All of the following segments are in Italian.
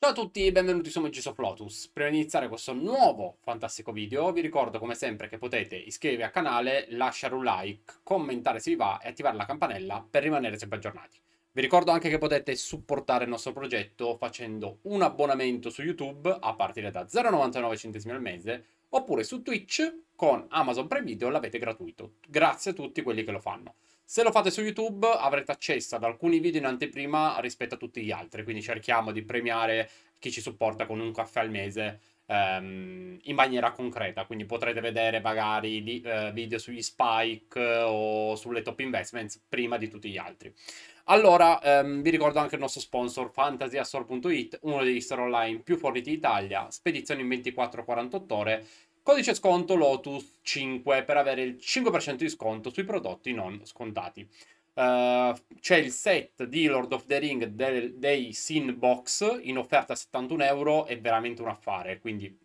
Ciao a tutti, e benvenuti su Magic of Lotus. Prima di iniziare questo nuovo fantastico video, vi ricordo come sempre che potete iscrivervi al canale, lasciare un like, commentare se vi va e attivare la campanella per rimanere sempre aggiornati. Vi ricordo anche che potete supportare il nostro progetto facendo un abbonamento su YouTube a partire da 0,99 centesimi al mese oppure su Twitch con Amazon Prime Video l'avete gratuito. Grazie a tutti quelli che lo fanno. Se lo fate su YouTube avrete accesso ad alcuni video in anteprima rispetto a tutti gli altri, quindi cerchiamo di premiare chi ci supporta con un caffè al mese ehm, in maniera concreta, quindi potrete vedere magari di, eh, video sugli spike eh, o sulle top investments prima di tutti gli altri. Allora, ehm, vi ricordo anche il nostro sponsor fantasiastore.it, uno degli store online più forniti d'Italia, spedizione in 24-48 ore Codice sconto Lotus 5 per avere il 5% di sconto sui prodotti non scontati. Uh, c'è il set di Lord of the Ring del, dei Sin Box in offerta a 71 euro, è veramente un affare, quindi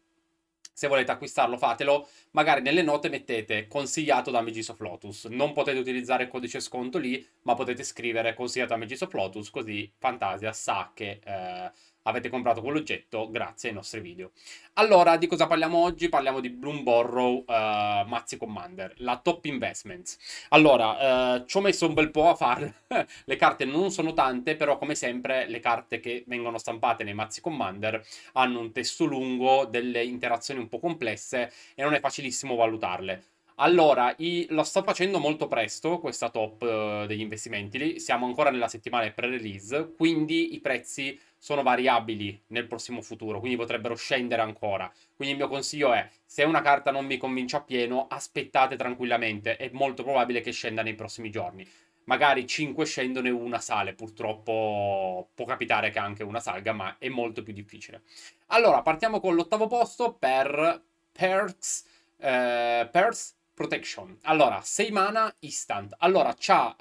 se volete acquistarlo fatelo, magari nelle note mettete consigliato da Magis of Lotus, non potete utilizzare il codice sconto lì, ma potete scrivere consigliato da Magis of Lotus, così Fantasia sa che... Uh, avete comprato quell'oggetto grazie ai nostri video. Allora, di cosa parliamo oggi? Parliamo di Bloomborrow uh, eh, Mazzi Commander, la top investments. Allora, uh, ci ho messo un bel po' a farle, le carte non sono tante, però come sempre le carte che vengono stampate nei Mazzi Commander hanno un testo lungo, delle interazioni un po' complesse e non è facilissimo valutarle. Allora, i, lo sto facendo molto presto, questa top uh, degli investimenti, siamo ancora nella settimana pre-release, quindi i prezzi sono variabili nel prossimo futuro, quindi potrebbero scendere ancora. Quindi il mio consiglio è, se una carta non vi convince appieno, aspettate tranquillamente, è molto probabile che scenda nei prossimi giorni. Magari 5 scendono e una sale, purtroppo può capitare che anche una salga, ma è molto più difficile. Allora, partiamo con l'ottavo posto per Perks, eh, Perks Protection. Allora, 6 mana instant. Allora, c'ha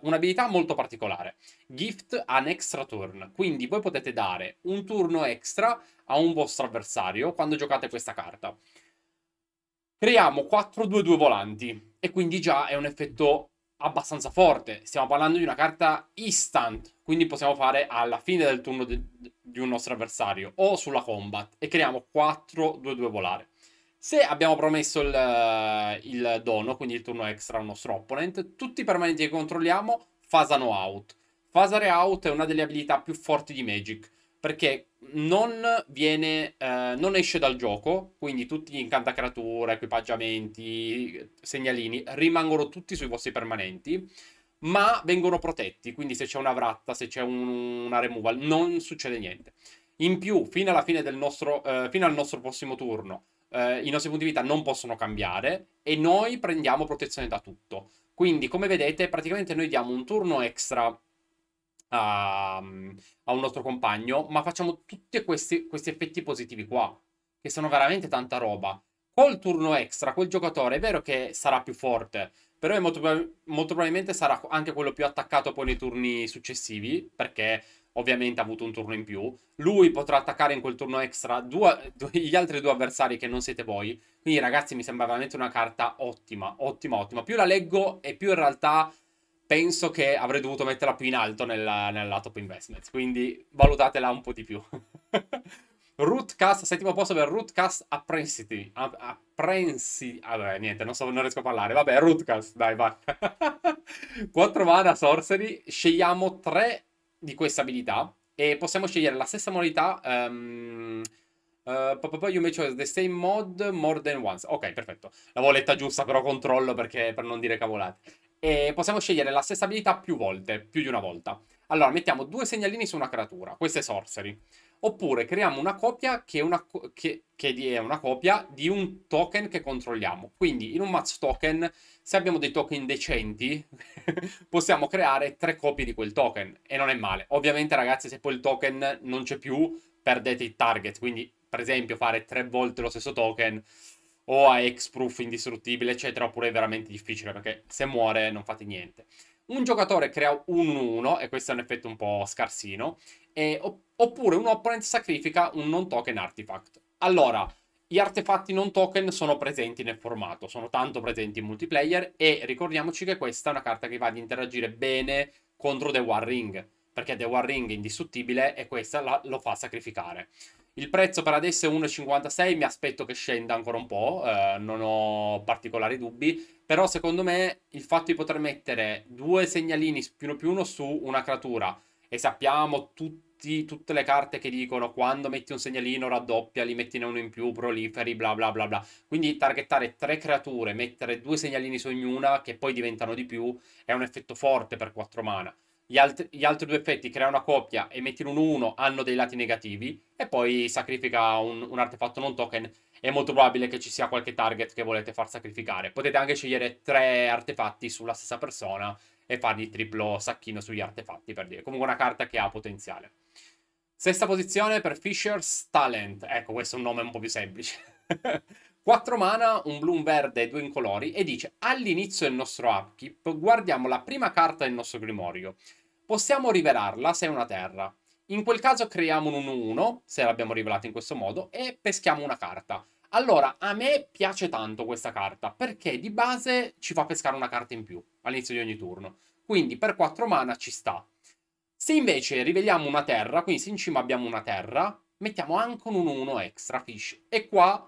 uh, un'abilità molto particolare. Gift an extra turn. Quindi voi potete dare un turno extra a un vostro avversario quando giocate questa carta. Creiamo 4-2-2 volanti. E quindi già è un effetto abbastanza forte. Stiamo parlando di una carta instant. Quindi possiamo fare alla fine del turno di un nostro avversario o sulla combat. E creiamo 4-2-2 volare. Se abbiamo promesso il, il dono, quindi il turno extra al nostro opponent, tutti i permanenti che controlliamo fasano out. Fasare out è una delle abilità più forti di Magic, perché non, viene, eh, non esce dal gioco, quindi tutti gli incantacrature, equipaggiamenti, segnalini rimangono tutti sui vostri permanenti, ma vengono protetti, quindi se c'è una vratta, se c'è un, una removal, non succede niente. In più, fino, fine nostro, eh, fino al nostro prossimo turno, eh, i nostri punti di vita non possono cambiare e noi prendiamo protezione da tutto. Quindi, come vedete, praticamente noi diamo un turno extra a, a un nostro compagno, ma facciamo tutti questi, questi effetti positivi qua, che sono veramente tanta roba. Col turno extra, quel giocatore è vero che sarà più forte, però molto, molto probabilmente sarà anche quello più attaccato poi nei turni successivi, perché ovviamente ha avuto un turno in più. Lui potrà attaccare in quel turno extra due, due, gli altri due avversari che non siete voi. Quindi, ragazzi, mi sembra veramente una carta ottima, ottima, ottima. Più la leggo e più in realtà penso che avrei dovuto metterla più in alto nel, nella top investment. Quindi valutatela un po' di più. Rootcast, settimo posto per Rootcast Apprensity. Apprensi... Vabbè, niente, non, so, non riesco a parlare. Vabbè, Rootcast, dai, va. 4 mana, Sorcery. Scegliamo 3 di questa abilità e possiamo scegliere la stessa modalità. Um, uh, you may choose the same mod more than once. Ok, perfetto. L'avevo letta giusta, però controllo perché, per non dire cavolate. E possiamo scegliere la stessa abilità più volte, più di una volta. Allora, mettiamo due segnalini su una creatura. Queste sorcery oppure creiamo una copia che è una, che, che è una, copia di un token che controlliamo. Quindi in un match token, se abbiamo dei token decenti, possiamo creare tre copie di quel token e non è male. Ovviamente ragazzi, se poi il token non c'è più, perdete il target, quindi per esempio fare tre volte lo stesso token o a X-proof indistruttibile, eccetera, oppure è veramente difficile perché se muore non fate niente un giocatore crea un 1, e questo è un effetto un po' scarsino, e, oppure un opponent sacrifica un non token artifact. Allora, gli artefatti non token sono presenti nel formato, sono tanto presenti in multiplayer e ricordiamoci che questa è una carta che va ad interagire bene contro The War Ring, perché The War Ring è indistruttibile e questa la, lo fa sacrificare. Il prezzo per adesso è 1,56, mi aspetto che scenda ancora un po', eh, non ho particolari dubbi, però secondo me il fatto di poter mettere due segnalini più uno più uno su una creatura e sappiamo tutti, tutte le carte che dicono quando metti un segnalino raddoppia, li metti uno in più, proliferi, bla bla bla bla. Quindi targettare tre creature, mettere due segnalini su ognuna che poi diventano di più, è un effetto forte per 4 mana gli, alt- gli altri due effetti, crea una coppia e metti l'1-1, hanno dei lati negativi, e poi sacrifica un, un artefatto non token è molto probabile che ci sia qualche target che volete far sacrificare. Potete anche scegliere tre artefatti sulla stessa persona e fargli triplo sacchino sugli artefatti, per dire. Comunque una carta che ha potenziale. Sesta posizione per Fisher's Talent. Ecco, questo è un nome un po' più semplice. 4 mana, un blu, un verde e due incolori e dice all'inizio del nostro upkeep guardiamo la prima carta del nostro grimorio. Possiamo rivelarla se è una terra. In quel caso creiamo un 1-1, se l'abbiamo rivelata in questo modo, e peschiamo una carta. Allora, a me piace tanto questa carta, perché di base ci fa pescare una carta in più all'inizio di ogni turno. Quindi per 4 mana ci sta. Se invece riveliamo una terra, quindi se in cima abbiamo una terra, mettiamo anche un 1-1 extra fish. E qua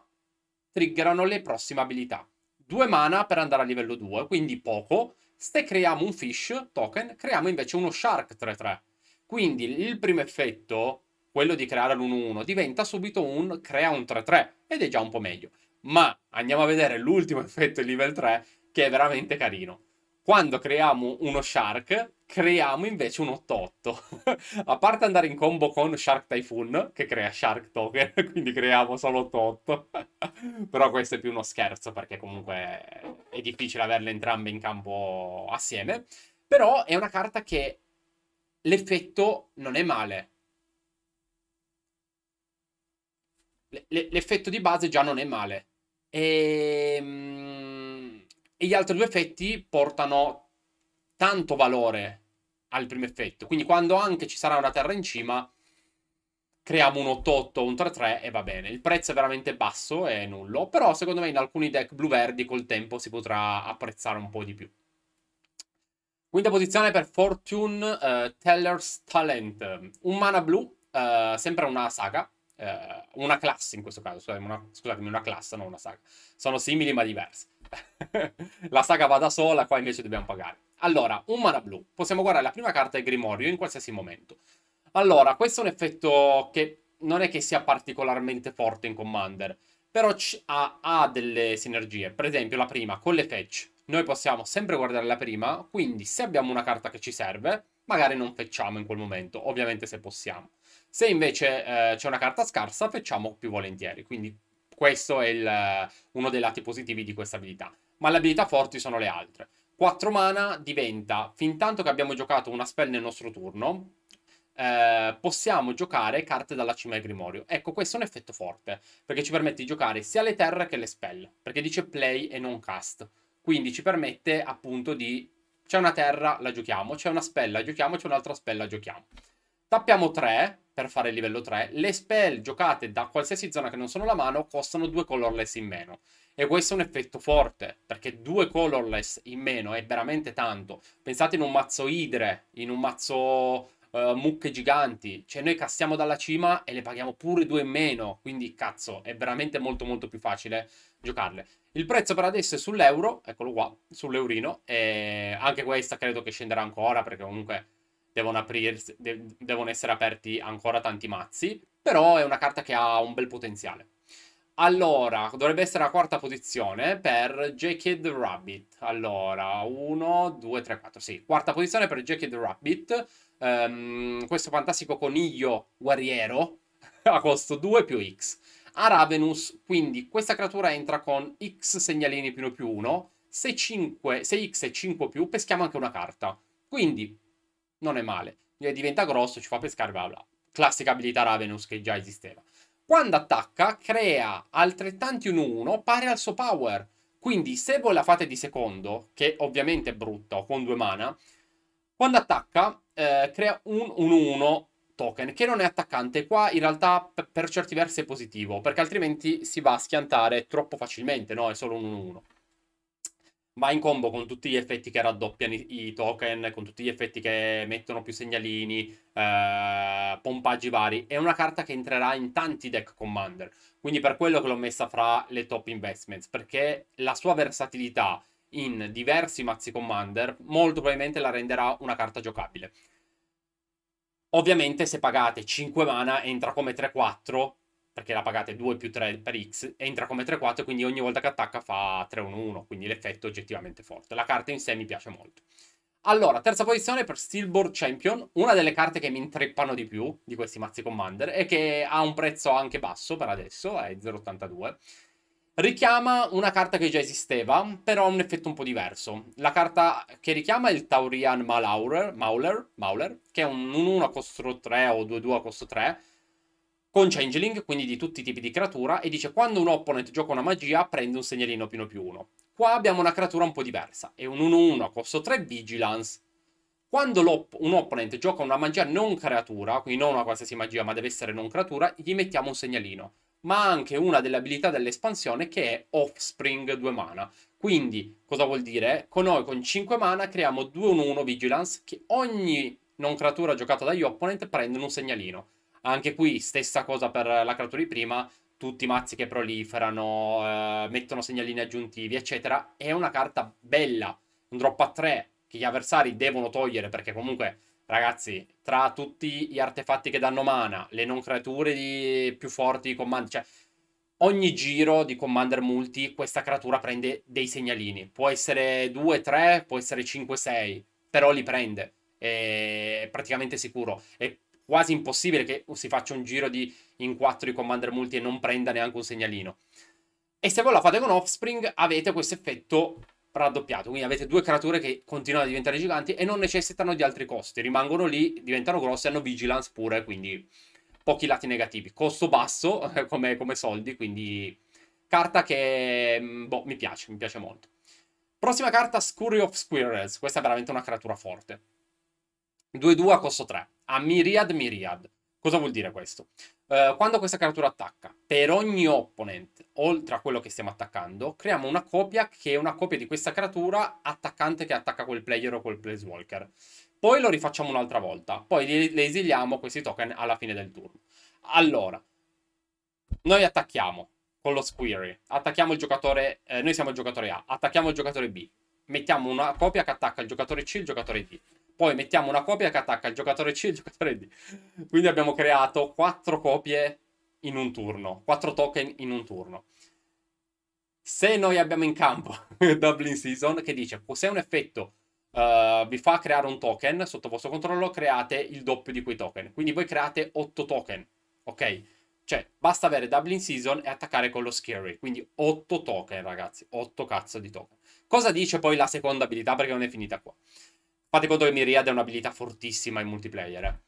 triggerano le prossime abilità. Due mana per andare a livello 2, quindi poco. Se creiamo un fish token, creiamo invece uno shark 3-3. Quindi il primo effetto, quello di creare l'1-1, diventa subito un crea un 3-3 ed è già un po' meglio. Ma andiamo a vedere l'ultimo effetto, di level 3, che è veramente carino. Quando creiamo uno shark, creiamo invece un 8-8. a parte andare in combo con Shark Typhoon, che crea Shark Token, quindi creiamo solo 8-8. Però questo è più uno scherzo, perché comunque è difficile averle entrambe in campo assieme. Però è una carta che l'effetto non è male. L'effetto di base già non è male. E... Ehm, e gli altri due effetti portano tanto valore al primo effetto. Quindi quando anche ci sarà una terra in cima, creiamo un 8-8, un 3-3 e va bene. Il prezzo è veramente basso e nullo, però secondo me in alcuni deck blu-verdi col tempo si potrà apprezzare un po' di più. Quinta posizione per Fortune uh, Teller's Talent, un mana blu, uh, sempre una saga, uh, una classe in questo caso, scusatemi una, scusatemi, una classe, non una saga. Sono simili ma diverse. La saga va da sola, qua invece dobbiamo pagare. Allora, un mana blu. Possiamo guardare la prima carta del Grimorio in qualsiasi momento. Allora, questo è un effetto che non è che sia particolarmente forte in Commander, però ha, ha delle sinergie. Per esempio, la prima, con le fetch, noi possiamo sempre guardare la prima, quindi se abbiamo una carta che ci serve, magari non fetchiamo in quel momento, ovviamente se possiamo. Se invece eh, c'è una carta scarsa, fetchiamo più volentieri, quindi questo è il, eh, uno dei lati positivi di questa abilità. Ma le abilità forti sono le altre. 4 mana diventa, fin tanto che abbiamo giocato una spell nel nostro turno, eh, possiamo giocare carte dalla cima del grimorio. Ecco, questo è un effetto forte, perché ci permette di giocare sia le terre che le spell, perché dice play e non cast. Quindi ci permette appunto di... C'è una terra, la giochiamo, c'è una spell, la giochiamo, c'è un'altra spell, la giochiamo. Tappiamo 3 per fare il livello 3. Le spell giocate da qualsiasi zona che non sono la mano costano 2 colorless in meno. E questo è un effetto forte, perché due colorless in meno è veramente tanto. Pensate in un mazzo idre, in un mazzo uh, mucche giganti. Cioè noi castiamo dalla cima e le paghiamo pure due in meno. Quindi cazzo, è veramente molto molto più facile giocarle. Il prezzo per adesso è sull'euro, eccolo qua, sull'eurino. E anche questa credo che scenderà ancora, perché comunque devono, aprirsi, de devono essere aperti ancora tanti mazzi. Però è una carta che ha un bel potenziale. Allora, dovrebbe essere la quarta posizione per Jacked Rabbit. Allora, 1, 2, 3, 4, sì. Quarta posizione per Jacked Rabbit. Um, questo fantastico coniglio guerriero a costo 2 più X. A Ravenus, quindi questa creatura entra con X segnalini più 1 più 1. Se, 5, se X è 5 più, peschiamo anche una carta. Quindi, non è male. Diventa grosso, ci fa pescare, bla bla. Classica abilità Ravenus che già esisteva. Quando attacca, crea altrettanti un 1 pari al suo power. Quindi se voi la fate di secondo, che ovviamente è brutto, con due mana, quando attacca eh, crea un 1-1 token, che non è attaccante. Qua in realtà per certi versi è positivo, perché altrimenti si va a schiantare troppo facilmente, no? È solo un 1-1 ma in combo con tutti gli effetti che raddoppiano i, i token, con tutti gli effetti che mettono più segnalini, eh, pompaggi vari. È una carta che entrerà in tanti deck commander. Quindi per quello che l'ho messa fra le top investments, perché la sua versatilità in diversi mazzi commander molto probabilmente la renderà una carta giocabile. Ovviamente se pagate 5 mana entra come 3-4 perché la pagate 2 più 3 per X, entra come 3-4, quindi ogni volta che attacca fa 3-1-1, quindi l'effetto è oggettivamente forte. La carta in sé mi piace molto. Allora, terza posizione per Steelboard Champion, una delle carte che mi intreppano di più di questi mazzi Commander e che ha un prezzo anche basso per adesso, è 0,82. Richiama una carta che già esisteva, però ha un effetto un po' diverso. La carta che richiama è il Taurian Malaurer, Mauler, Mauler che è un 1-1 a costo 3 o 2-2 a costo 3, con Changeling, quindi di tutti i tipi di creatura, e dice quando un opponent gioca una magia prende un segnalino più 1 più 1. Qua abbiamo una creatura un po' diversa, è un 1-1 a costo 3 Vigilance. Quando un opponent gioca una magia non creatura, quindi non una qualsiasi magia ma deve essere non creatura, gli mettiamo un segnalino. Ma anche una delle abilità dell'espansione che è Offspring 2 mana. Quindi, cosa vuol dire? Con noi con 5 mana creiamo 2-1-1 Vigilance che ogni non creatura giocata dagli opponent prendono un segnalino anche qui stessa cosa per la creatura di prima, tutti i mazzi che proliferano, eh, mettono segnalini aggiuntivi, eccetera. È una carta bella, un drop a 3 che gli avversari devono togliere perché comunque, ragazzi, tra tutti gli artefatti che danno mana, le non creature di... più forti di Commander, cioè ogni giro di Commander Multi questa creatura prende dei segnalini. Può essere 2, 3, può essere 5, 6, però li prende. È praticamente sicuro. E quasi impossibile che si faccia un giro di, in 4 di Commander Multi e non prenda neanche un segnalino. E se voi la fate con Offspring avete questo effetto raddoppiato, quindi avete due creature che continuano a diventare giganti e non necessitano di altri costi, rimangono lì, diventano grosse, hanno vigilance pure, quindi pochi lati negativi. Costo basso come, come soldi, quindi carta che mm, boh, mi piace, mi piace molto. Prossima carta, Scurry of Squirrels, questa è veramente una creatura forte. 2-2 a costo 3 a myriad myriad. Cosa vuol dire questo? Uh, quando questa creatura attacca, per ogni opponent, oltre a quello che stiamo attaccando, creiamo una copia che è una copia di questa creatura attaccante che attacca quel player o quel placewalker. Poi lo rifacciamo un'altra volta, poi le esiliamo questi token alla fine del turno. Allora, noi attacchiamo con lo squery, attacchiamo il giocatore, eh, noi siamo il giocatore A, attacchiamo il giocatore B, mettiamo una copia che attacca il giocatore C e il giocatore D poi mettiamo una copia che attacca il giocatore C e il giocatore D. Quindi abbiamo creato 4 copie in un turno, 4 token in un turno. Se noi abbiamo in campo Dublin Season che dice se un effetto uh, vi fa creare un token sotto vostro controllo, create il doppio di quei token. Quindi voi create 8 token, ok? Cioè, basta avere Dublin Season e attaccare con lo Scary. Quindi 8 token, ragazzi. 8 cazzo di token. Cosa dice poi la seconda abilità? Perché non è finita qua. Fate conto che Miriade è un'abilità fortissima in multiplayer.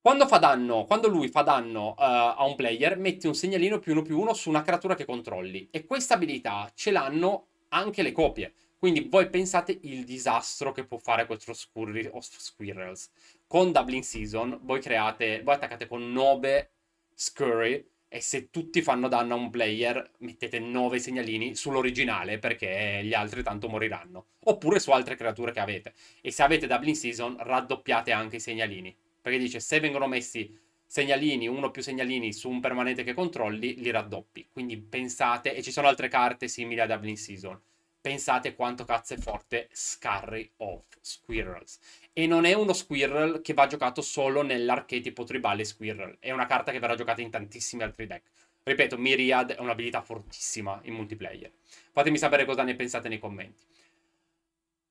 Quando fa danno, quando lui fa danno uh, a un player, metti un segnalino più uno più uno su una creatura che controlli. E questa abilità ce l'hanno anche le copie. Quindi voi pensate il disastro che può fare questo o Squirrels. Con Dublin Season voi create, voi attaccate con 9 Scurry e se tutti fanno danno a un player, mettete 9 segnalini sull'originale perché gli altri tanto moriranno. Oppure su altre creature che avete. E se avete Dublin Season, raddoppiate anche i segnalini. Perché dice, se vengono messi segnalini, uno o più segnalini su un permanente che controlli, li raddoppi. Quindi pensate, e ci sono altre carte simili a Dublin Season pensate quanto cazzo è forte Scarry of Squirrels. E non è uno Squirrel che va giocato solo nell'archetipo tribale Squirrel, è una carta che verrà giocata in tantissimi altri deck. Ripeto, Myriad è un'abilità fortissima in multiplayer. Fatemi sapere cosa ne pensate nei commenti.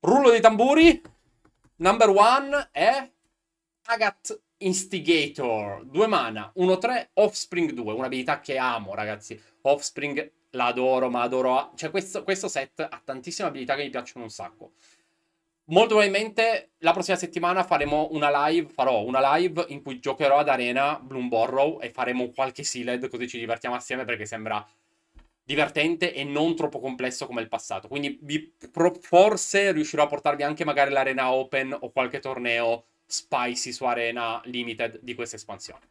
Rullo dei tamburi. Number one è Agat Instigator. Due mana, 1-3, Offspring 2. Un'abilità che amo, ragazzi. Offspring la adoro, ma adoro... Cioè, questo, questo set ha tantissime abilità che mi piacciono un sacco. Molto probabilmente la prossima settimana faremo una live, farò una live in cui giocherò ad Arena Bloomborrow e faremo qualche Sealed così ci divertiamo assieme perché sembra divertente e non troppo complesso come il passato. Quindi vi, pro, forse riuscirò a portarvi anche magari l'Arena Open o qualche torneo spicy su Arena Limited di questa espansione.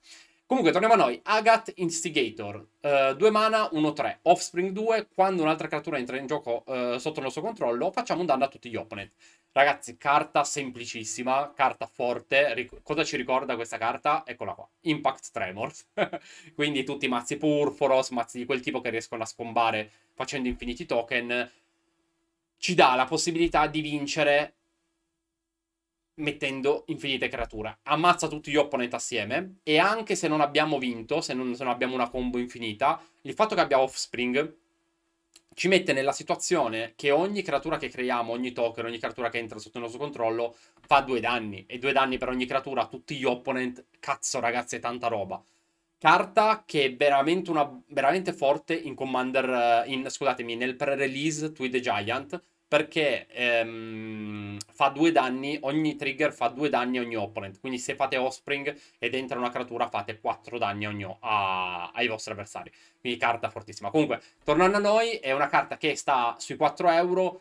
Comunque, torniamo a noi. Agat Instigator, uh, eh, 2 mana, 1-3, Offspring 2, quando un'altra creatura entra in gioco uh, sotto il nostro controllo, facciamo un danno a tutti gli opponent. Ragazzi, carta semplicissima, carta forte. Ric cosa ci ricorda questa carta? Eccola qua, Impact Tremors. Quindi tutti i mazzi Purphoros, mazzi di quel tipo che riescono a scombare facendo infiniti token, ci dà la possibilità di vincere mettendo infinite creature. Ammazza tutti gli opponent assieme e anche se non abbiamo vinto, se non, se non abbiamo una combo infinita, il fatto che abbia offspring ci mette nella situazione che ogni creatura che creiamo, ogni token, ogni creatura che entra sotto il nostro controllo fa due danni e due danni per ogni creatura, a tutti gli opponent, cazzo ragazzi è tanta roba. Carta che è veramente, una, veramente forte in Commander, eh, in, scusatemi, nel pre-release Tweed the Giant perché ehm, fa due danni, ogni trigger fa due danni a ogni opponent, quindi se fate Offspring ed entra una creatura fate quattro danni ogni, a, ai vostri avversari, quindi carta fortissima. Comunque, tornando a noi, è una carta che sta sui 4 euro,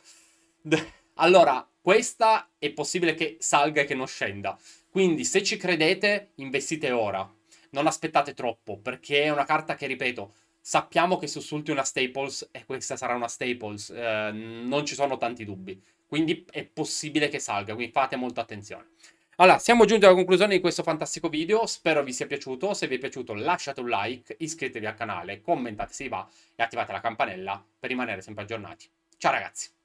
allora questa è possibile che salga e che non scenda, quindi se ci credete investite ora, non aspettate troppo, perché è una carta che, ripeto, sappiamo che se Sulti una Staples, e questa sarà una Staples, eh, non ci sono tanti dubbi. Quindi è possibile che salga, quindi fate molta attenzione. Allora, siamo giunti alla conclusione di questo fantastico video, spero vi sia piaciuto, se vi è piaciuto lasciate un like, iscrivetevi al canale, commentate se vi va e attivate la campanella per rimanere sempre aggiornati. Ciao ragazzi!